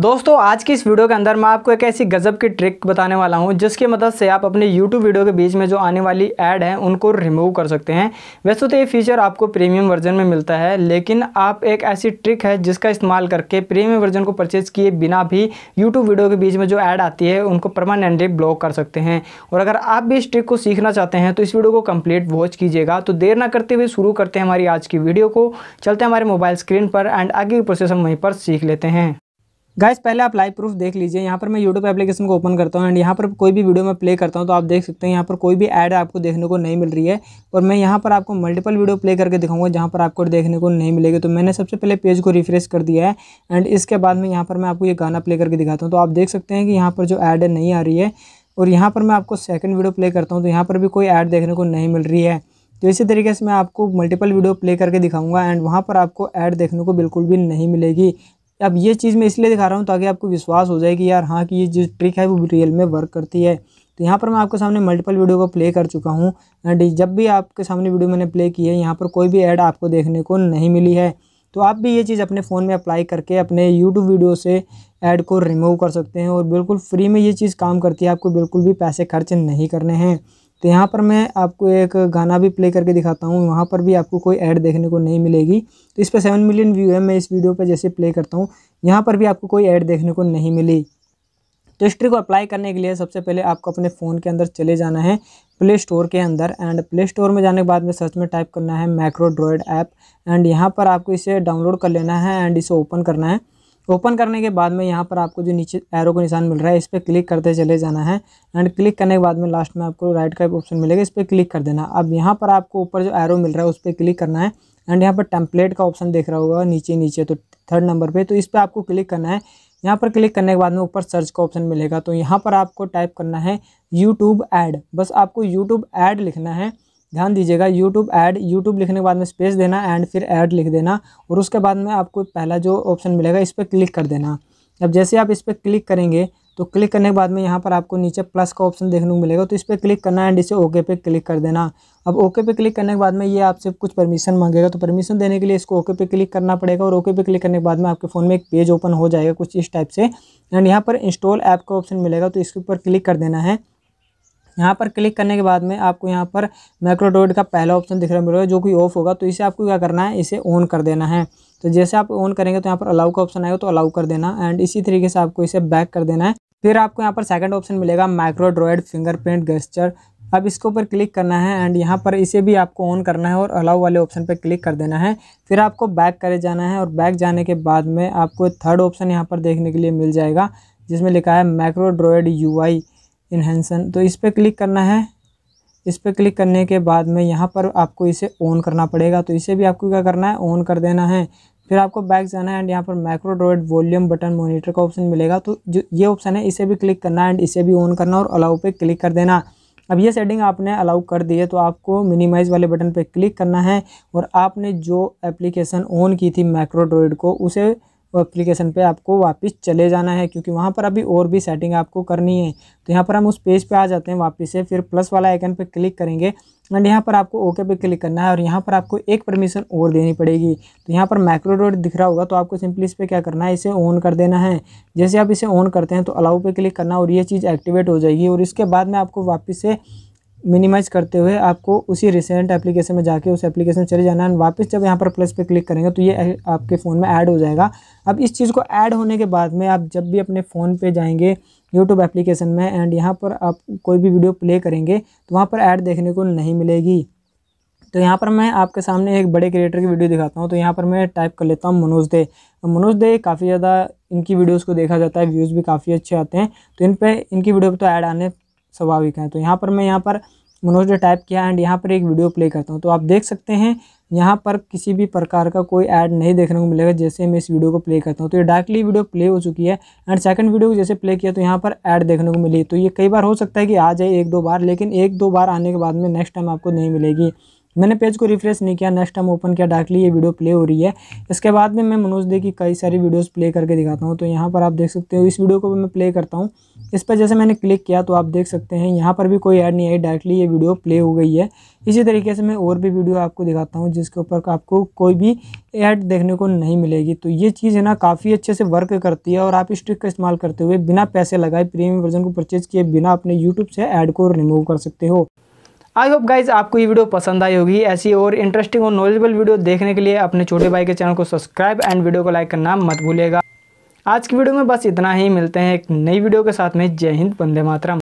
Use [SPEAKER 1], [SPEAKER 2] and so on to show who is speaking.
[SPEAKER 1] दोस्तों आज की इस वीडियो के अंदर मैं आपको एक ऐसी गज़ब की ट्रिक बताने वाला हूं जिसकी मदद से आप अपने YouTube वीडियो के बीच में जो आने वाली ऐड है उनको रिमूव कर सकते हैं वैसे तो ये फीचर आपको प्रीमियम वर्जन में मिलता है लेकिन आप एक ऐसी ट्रिक है जिसका इस्तेमाल करके प्रीमियम वर्जन को परचेज़ किए बिना भी यूट्यूब वीडियो के बीच में जो ऐड आती है उनको परमानेंटली ब्लॉक कर सकते हैं और अगर आप भी इस ट्रिक को सीखना चाहते हैं तो इस वीडियो को कम्प्लीट वॉच कीजिएगा तो देर ना करते हुए शुरू करते हैं हमारी आज की वीडियो को चलते हैं हमारे मोबाइल स्क्रीन पर एंड आगे की प्रोसेस हम वहीं पर सीख लेते हैं गाइस पहले आप लाइव प्रूफ देख लीजिए यहाँ पर मैं यूट्यूब एप्लीकेशन को ओपन करता हूँ एंड यहाँ पर कोई भी वीडियो मैं प्ले करता हूँ तो आप देख सकते हैं यहाँ पर कोई भी ऐड आपको देखने को नहीं मिल रही है और मैं यहाँ पर आपको मल्टीपल वीडियो प्ले करके दिखाऊंगा जहाँ पर आपको देखने को नहीं मिलेगी तो मैंने सबसे पहले पेज को रिफ्रेश कर दिया है एंड इसके बाद में यहाँ पर मैं आपको ये गाना प्ले करके दिखाता हूँ तो आप देख सकते हैं कि यहाँ पर जो ऐड है नहीं आ रही है और यहाँ पर मैं आपको सेकंड वीडियो प्ले करता हूँ तो यहाँ पर भी कोई ऐड देखने को नहीं मिल रही है तो इसी तरीके से मैं आपको मल्टीपल वीडियो प्ले करके दिखाऊंगा एंड वहाँ पर आपको ऐड देखने को बिल्कुल भी नहीं मिलेगी अब ये चीज़ मैं इसलिए दिखा रहा हूँ ताकि आपको विश्वास हो जाए कि यार हाँ कि ये जो ट्रिक है वो रियल में वर्क करती है तो यहाँ पर मैं आपके सामने मल्टीपल वीडियो को प्ले कर चुका हूँ एंड जब भी आपके सामने वीडियो मैंने प्ले की है यहाँ पर कोई भी ऐड आपको देखने को नहीं मिली है तो आप भी ये चीज़ अपने फ़ोन में अप्लाई करके अपने यूट्यूब वीडियो से ऐड को रिमूव कर सकते हैं और बिल्कुल फ्री में ये चीज़ काम करती है आपको बिल्कुल भी पैसे खर्च नहीं करने हैं तो यहाँ पर मैं आपको एक गाना भी प्ले करके दिखाता हूँ वहाँ पर भी आपको कोई ऐड देखने को नहीं मिलेगी तो इस पर सेवन मिलियन व्यू है मैं इस वीडियो पर जैसे प्ले करता हूँ यहाँ पर भी आपको कोई ऐड देखने को नहीं मिली तो इस ट्रिक को अप्लाई करने के लिए सबसे पहले आपको अपने फ़ोन के अंदर चले जाना है प्ले स्टोर के अंदर एंड प्ले स्टोर में जाने के बाद में सर्च में टाइप करना है मैक्रो ड्रॉयड ऐप एंड यहाँ पर आपको इसे डाउनलोड कर लेना है एंड इसे ओपन करना है ओपन करने के बाद में यहाँ पर आपको जो नीचे एरो का निशान मिल रहा है इस पर क्लिक करते चले जाना है एंड क्लिक करने के बाद में लास्ट में आपको राइट का ऑप्शन मिलेगा इस पर क्लिक कर देना अब यहाँ पर आपको ऊपर जो एरो मिल रहा है उस पर क्लिक करना है एंड यहाँ पर टेम्पलेट का ऑप्शन देख रहा होगा नीचे नीचे तो थर्ड नंबर पर तो इस पर आपको क्लिक करना है यहाँ पर क्लिक करने के बाद में ऊपर सर्च का ऑप्शन मिलेगा तो यहाँ पर आपको टाइप करना है यूट्यूब ऐड बस आपको यूट्यूब ऐड लिखना है ध्यान दीजिएगा यूट्यूब ऐड यूट्यूब लिखने के बाद में स्पेस देना एंड फिर ऐड लिख देना और उसके बाद में आपको पहला जो ऑप्शन मिलेगा इस पर क्लिक कर देना अब जैसे आप इस पर क्लिक करेंगे तो क्लिक करने के बाद में यहाँ पर आपको नीचे प्लस का ऑप्शन देखने को मिलेगा तो इस पर क्लिक करना एंड इसे ओके पे क्लिक कर देना अब ओके पे क्लिक करने के बाद में ये आपसे कुछ परमिशन मांगेगा तो परमिशन देने के लिए इसको ओके पे क्लिक करना पड़ेगा और ओके पे क्लिक करने के बाद में आपके फ़ोन में एक पेज ओपन हो जाएगा कुछ इस टाइप से एंड यहाँ पर इंस्टॉल ऐप का ऑप्शन मिलेगा तो इसके ऊपर क्लिक कर देना है यहाँ पर क्लिक करने के बाद में आपको यहाँ पर माइक्रोड्रॉइड का पहला ऑप्शन दिख रहा मिल रहा है जो कि ऑफ होगा तो इसे आपको क्या करना है इसे ऑन कर देना है तो जैसे आप ऑन करेंगे तो यहाँ पर अलाउ का ऑप्शन आएगा तो अलाउ कर देना एंड इसी तरीके से आपको इसे बैक कर देना है फिर आपको यहाँ पर सेकंड ऑप्शन मिलेगा माइक्रोड्रॉयड फिंगरप्रिंट गेस्चर अब इसके ऊपर क्लिक करना है एंड यहाँ पर इसे भी आपको ऑन करना है और अलाउ वाले ऑप्शन पर क्लिक कर देना है फिर आपको बैक करे जाना है और बैक जाने के बाद में आपको थर्ड ऑप्शन यहाँ पर देखने के लिए मिल जाएगा जिसमें लिखा है माइक्रोड्रॉयड यू आई इन्हेंसन तो इस पर क्लिक करना है इस पर क्लिक करने के बाद में यहाँ पर आपको इसे ऑन करना पड़ेगा तो इसे भी आपको क्या करना है ऑन कर देना है फिर आपको बैक जाना है एंड यहाँ पर माइक्रोड्रॉइड वॉल्यूम बटन मोनीटर का ऑप्शन मिलेगा तो जो ये ऑप्शन है इसे भी क्लिक करना है एंड इसे भी ऑन करना और अलाउ पे क्लिक कर देना अब ये सेटिंग आपने अलाउ कर दी है तो आपको मिनिमाइज़ वाले बटन पे क्लिक करना है और आपने जो एप्लीकेशन ऑन की थी माइक्रोड्रॉइड को उसे एप्लीकेशन पे आपको वापस चले जाना है क्योंकि वहाँ पर अभी और भी सेटिंग आपको करनी है तो यहाँ पर हम उस पेज पे आ जाते हैं वापस से फिर प्लस वाला आइकन पे क्लिक करेंगे एंड यहाँ पर आपको ओके पे क्लिक करना है और यहाँ पर आपको एक परमिशन और देनी पड़ेगी तो यहाँ पर माइक्रो डॉट दिख रहा होगा तो आपको सिंपली इस पर क्या करना है इसे ऑन कर देना है जैसे आप इसे ऑन करते हैं तो अलाउ पे क्लिक करना और ये चीज़ एक्टिवेट हो जाएगी और इसके बाद में आपको वापस से मिनिमाइज़ करते हुए आपको उसी रिसेंट एप्लीकेशन में जाके उस एप्लीकेशन में चले जाना है वापस जब यहाँ पर प्लस पे क्लिक करेंगे तो ये आपके फ़ोन में ऐड हो जाएगा अब इस चीज़ को ऐड होने के बाद में आप जब भी अपने फ़ोन पे जाएंगे यूट्यूब एप्लीकेशन में एंड यहाँ पर आप कोई भी वीडियो प्ले करेंगे तो वहाँ पर ऐड देखने को नहीं मिलेगी तो यहाँ पर मैं आपके सामने एक बड़े क्रिएटर की वीडियो दिखाता हूँ तो यहाँ पर मैं टाइप कर लेता हूँ मनोज दे तो मनोज दे काफ़ी ज़्यादा इनकी वीडियोस को देखा जाता है व्यूज़ भी काफ़ी अच्छे आते हैं तो इन पर इनकी वीडियो पर तो ऐड आने स्वाभाविक हैं तो यहाँ पर मैं यहाँ पर मनोज ने टाइप किया एंड यहाँ पर एक वीडियो प्ले करता हूँ तो आप देख सकते हैं यहाँ पर किसी भी प्रकार का कोई ऐड नहीं देखने को मिलेगा जैसे मैं इस वीडियो को प्ले करता हूँ तो ये डायरेक्टली वीडियो प्ले हो चुकी है एंड सेकंड वीडियो को जैसे प्ले किया तो यहाँ पर ऐड देखने को मिली तो ये कई बार हो सकता है कि आ जाए एक दो बार लेकिन एक दो बार आने के बाद में नेक्स्ट टाइम आपको नहीं मिलेगी मैंने पेज को रिफ्रेश नहीं किया नेक्स्ट टाइम ओपन किया डायरेक्टली ये वीडियो प्ले हो रही है इसके बाद में मैं मनोज दे की कई सारी वीडियोस प्ले करके दिखाता हूँ तो यहाँ पर आप देख सकते हो इस वीडियो को भी मैं प्ले करता हूँ इस पर जैसे मैंने क्लिक किया तो आप देख सकते हैं यहाँ पर भी कोई ऐड नहीं आई डायरेक्टली ये वीडियो प्ले हो गई है इसी तरीके से मैं और भी वीडियो आपको दिखाता हूँ जिसके ऊपर आपको कोई भी ऐड देखने को नहीं मिलेगी तो ये चीज़ है ना काफ़ी अच्छे से वर्क करती है और आप इस ट्रिक का इस्तेमाल करते हुए बिना पैसे लगाए प्रीमियम वर्जन को परचेज़ किए बिना अपने यूट्यूब से ऐड को रिमूव कर सकते हो आई होप गाइज आपको ये वीडियो पसंद आई होगी ऐसी और इंटरेस्टिंग और नॉलेजेबल वीडियो देखने के लिए अपने छोटे भाई के चैनल को सब्सक्राइब एंड वीडियो को लाइक करना मत भूलेगा आज की वीडियो में बस इतना ही मिलते हैं एक नई वीडियो के साथ में जय हिंद बंदे मातरम